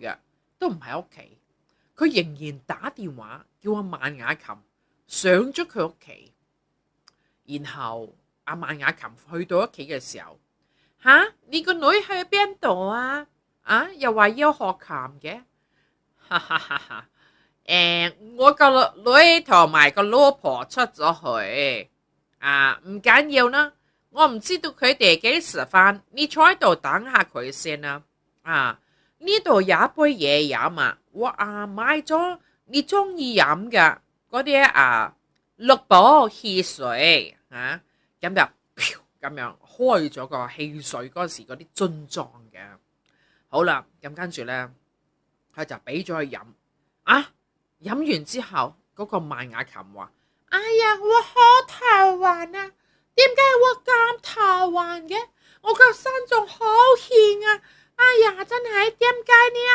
嘅都唔喺屋企，佢仍然打电话叫阿萬雅琴上咗佢屋企，然后阿萬雅琴去到屋企嘅时候，吓你个女去边度啊？啊，又话要学琴嘅，哈 哈哈！诶，我个女同埋个老婆出咗去啊，唔紧要啦，我唔知道佢哋几时翻，你坐喺度等下佢先啦，啊。呢度有一杯嘢饮啊！我啊买咗你中意饮嘅嗰啲啊绿宝汽水啊，咁就咁样开咗个汽水嗰时嗰啲樽装嘅，好啦，咁跟住咧佢就俾咗佢饮啊，饮完之后嗰个迈雅琴话：，哎呀，我好头晕啊！点解我咁头晕嘅？我个身仲开。าจนหายเตรียมกายเนี่ย